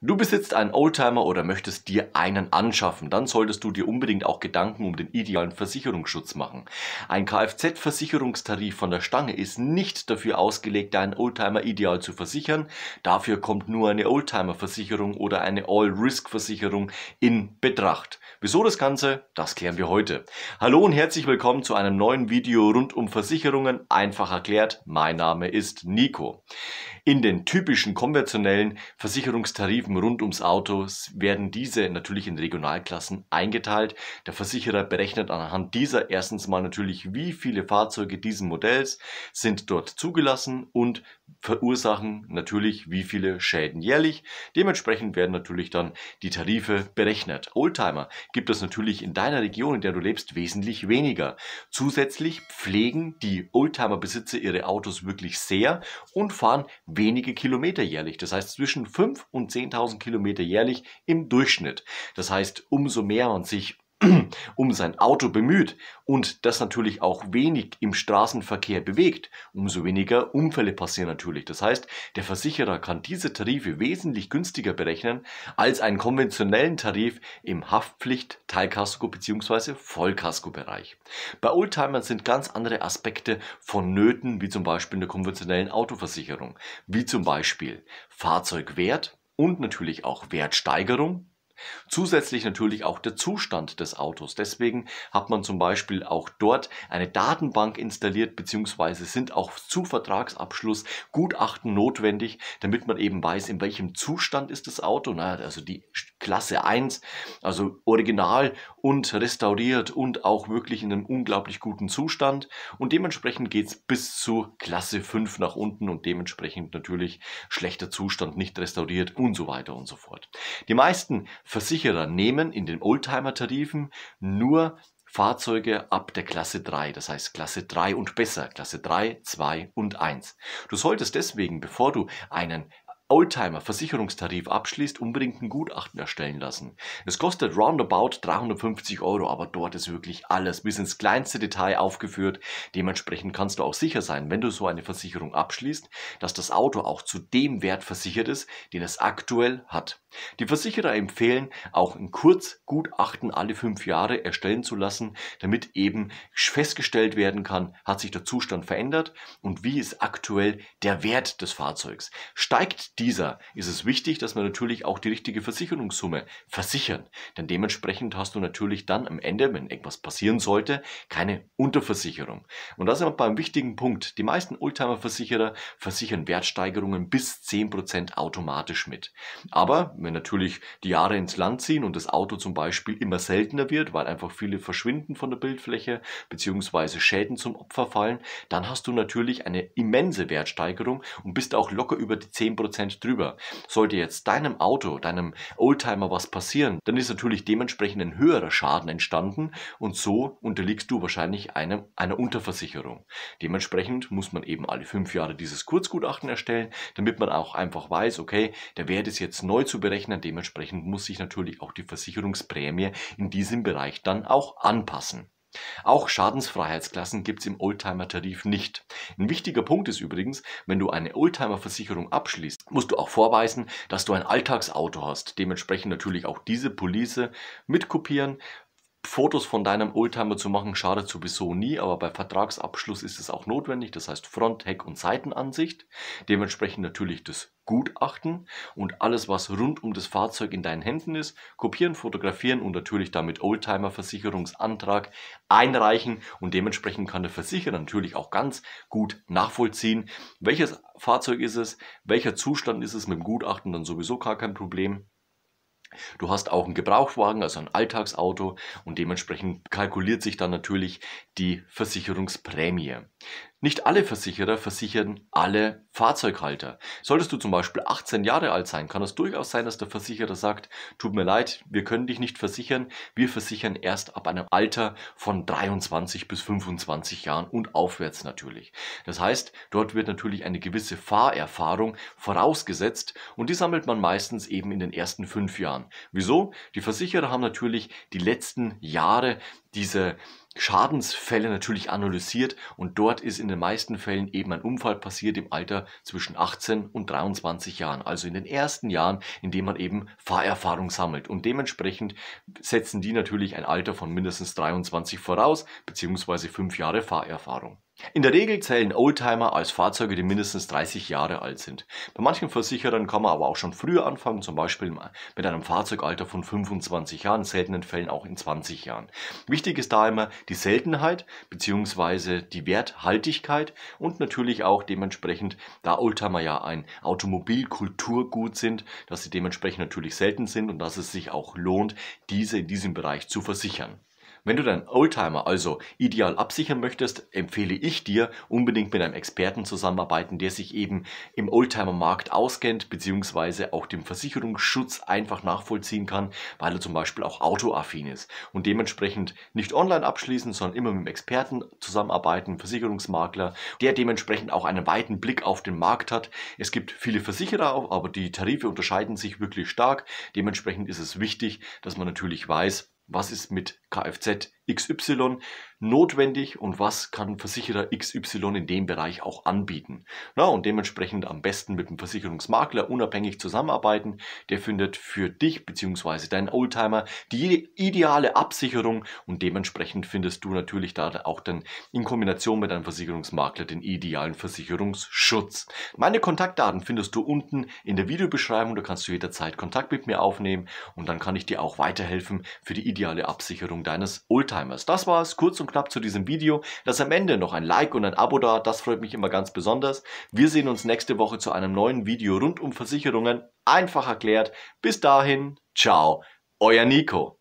Du besitzt einen Oldtimer oder möchtest dir einen anschaffen, dann solltest du dir unbedingt auch Gedanken um den idealen Versicherungsschutz machen. Ein Kfz-Versicherungstarif von der Stange ist nicht dafür ausgelegt, deinen Oldtimer ideal zu versichern. Dafür kommt nur eine Oldtimer-Versicherung oder eine All-Risk-Versicherung in Betracht. Wieso das Ganze? Das klären wir heute. Hallo und herzlich willkommen zu einem neuen Video rund um Versicherungen. Einfach erklärt, mein Name ist Nico. In den typischen konventionellen Versicherungstarifen rund ums Auto werden diese natürlich in Regionalklassen eingeteilt. Der Versicherer berechnet anhand dieser erstens mal natürlich, wie viele Fahrzeuge dieses Modells sind dort zugelassen und verursachen natürlich wie viele Schäden jährlich. Dementsprechend werden natürlich dann die Tarife berechnet. Oldtimer gibt es natürlich in deiner Region, in der du lebst, wesentlich weniger. Zusätzlich pflegen die Oldtimer-Besitzer ihre Autos wirklich sehr und fahren wenige Kilometer jährlich. Das heißt zwischen 5 und 10.000 Kilometer jährlich im Durchschnitt. Das heißt, umso mehr man sich um sein Auto bemüht und das natürlich auch wenig im Straßenverkehr bewegt, umso weniger Unfälle passieren natürlich. Das heißt, der Versicherer kann diese Tarife wesentlich günstiger berechnen als einen konventionellen Tarif im Haftpflicht, Teilkasko bzw. Vollkasko-Bereich. Bei Oldtimern sind ganz andere Aspekte von Nöten, wie zum Beispiel in der konventionellen Autoversicherung, wie zum Beispiel Fahrzeugwert, und natürlich auch Wertsteigerung Zusätzlich natürlich auch der Zustand des Autos. Deswegen hat man zum Beispiel auch dort eine Datenbank installiert, beziehungsweise sind auch zu Vertragsabschluss Gutachten notwendig, damit man eben weiß, in welchem Zustand ist das Auto. Na, also die Klasse 1, also original und restauriert und auch wirklich in einem unglaublich guten Zustand. Und dementsprechend geht es bis zu Klasse 5 nach unten und dementsprechend natürlich schlechter Zustand, nicht restauriert und so weiter und so fort. Die meisten Versicherer nehmen in den Oldtimer-Tarifen nur Fahrzeuge ab der Klasse 3, das heißt Klasse 3 und besser, Klasse 3, 2 und 1. Du solltest deswegen, bevor du einen Oldtimer Versicherungstarif abschließt, unbedingt ein Gutachten erstellen lassen. Es kostet roundabout 350 Euro, aber dort ist wirklich alles bis ins kleinste Detail aufgeführt. Dementsprechend kannst du auch sicher sein, wenn du so eine Versicherung abschließt, dass das Auto auch zu dem Wert versichert ist, den es aktuell hat. Die Versicherer empfehlen, auch ein Kurzgutachten alle fünf Jahre erstellen zu lassen, damit eben festgestellt werden kann, hat sich der Zustand verändert und wie ist aktuell der Wert des Fahrzeugs. Steigt dieser ist es wichtig, dass wir natürlich auch die richtige Versicherungssumme versichern. Denn dementsprechend hast du natürlich dann am Ende, wenn etwas passieren sollte, keine Unterversicherung. Und das ist aber beim wichtigen Punkt. Die meisten Oldtimer-Versicherer versichern Wertsteigerungen bis 10% automatisch mit. Aber wenn natürlich die Jahre ins Land ziehen und das Auto zum Beispiel immer seltener wird, weil einfach viele verschwinden von der Bildfläche bzw. Schäden zum Opfer fallen, dann hast du natürlich eine immense Wertsteigerung und bist auch locker über die 10% Mensch drüber. Sollte jetzt deinem Auto, deinem Oldtimer was passieren, dann ist natürlich dementsprechend ein höherer Schaden entstanden und so unterliegst du wahrscheinlich einem, einer Unterversicherung. Dementsprechend muss man eben alle fünf Jahre dieses Kurzgutachten erstellen, damit man auch einfach weiß, okay, der Wert ist jetzt neu zu berechnen, dementsprechend muss sich natürlich auch die Versicherungsprämie in diesem Bereich dann auch anpassen. Auch Schadensfreiheitsklassen gibt es im Oldtimer-Tarif nicht. Ein wichtiger Punkt ist übrigens, wenn du eine Oldtimer-Versicherung abschließt, musst du auch vorweisen, dass du ein Alltagsauto hast. Dementsprechend natürlich auch diese Police mitkopieren, Fotos von deinem Oldtimer zu machen, schadet sowieso nie, aber bei Vertragsabschluss ist es auch notwendig, das heißt Front, Heck und Seitenansicht, dementsprechend natürlich das Gutachten und alles, was rund um das Fahrzeug in deinen Händen ist, kopieren, fotografieren und natürlich damit Oldtimer-Versicherungsantrag einreichen und dementsprechend kann der Versicherer natürlich auch ganz gut nachvollziehen, welches Fahrzeug ist es, welcher Zustand ist es mit dem Gutachten, dann sowieso gar kein Problem. Du hast auch einen Gebrauchtwagen, also ein Alltagsauto und dementsprechend kalkuliert sich dann natürlich die Versicherungsprämie. Nicht alle Versicherer versichern alle Fahrzeughalter. Solltest du zum Beispiel 18 Jahre alt sein, kann es durchaus sein, dass der Versicherer sagt, tut mir leid, wir können dich nicht versichern, wir versichern erst ab einem Alter von 23 bis 25 Jahren und aufwärts natürlich. Das heißt, dort wird natürlich eine gewisse Fahrerfahrung vorausgesetzt und die sammelt man meistens eben in den ersten fünf Jahren. Wieso? Die Versicherer haben natürlich die letzten Jahre diese Schadensfälle natürlich analysiert und dort ist in den meisten Fällen eben ein Unfall passiert im Alter zwischen 18 und 23 Jahren, also in den ersten Jahren, in denen man eben Fahrerfahrung sammelt und dementsprechend setzen die natürlich ein Alter von mindestens 23 voraus, beziehungsweise fünf Jahre Fahrerfahrung. In der Regel zählen Oldtimer als Fahrzeuge, die mindestens 30 Jahre alt sind. Bei manchen Versicherern kann man aber auch schon früher anfangen, zum Beispiel mit einem Fahrzeugalter von 25 Jahren, in seltenen Fällen auch in 20 Jahren. Wichtig ist da immer die Seltenheit bzw. die Werthaltigkeit und natürlich auch dementsprechend, da Oldtimer ja ein Automobilkulturgut sind, dass sie dementsprechend natürlich selten sind und dass es sich auch lohnt, diese in diesem Bereich zu versichern. Wenn du deinen Oldtimer also ideal absichern möchtest, empfehle ich dir, unbedingt mit einem Experten zusammenarbeiten, der sich eben im Oldtimer-Markt auskennt, beziehungsweise auch dem Versicherungsschutz einfach nachvollziehen kann, weil er zum Beispiel auch autoaffin ist und dementsprechend nicht online abschließen, sondern immer mit einem Experten zusammenarbeiten, Versicherungsmakler, der dementsprechend auch einen weiten Blick auf den Markt hat. Es gibt viele Versicherer aber die Tarife unterscheiden sich wirklich stark. Dementsprechend ist es wichtig, dass man natürlich weiß, was ist mit Kfz? XY notwendig und was kann Versicherer XY in dem Bereich auch anbieten. Na, und dementsprechend am besten mit einem Versicherungsmakler unabhängig zusammenarbeiten. Der findet für dich bzw. deinen Oldtimer die ideale Absicherung und dementsprechend findest du natürlich da auch dann in Kombination mit einem Versicherungsmakler den idealen Versicherungsschutz. Meine Kontaktdaten findest du unten in der Videobeschreibung. Da kannst du jederzeit Kontakt mit mir aufnehmen und dann kann ich dir auch weiterhelfen für die ideale Absicherung deines Oldtimer. Oldtimers. Das war es kurz und knapp zu diesem Video. Das am Ende noch ein Like und ein Abo da, das freut mich immer ganz besonders. Wir sehen uns nächste Woche zu einem neuen Video rund um Versicherungen. Einfach erklärt. Bis dahin, ciao, euer Nico.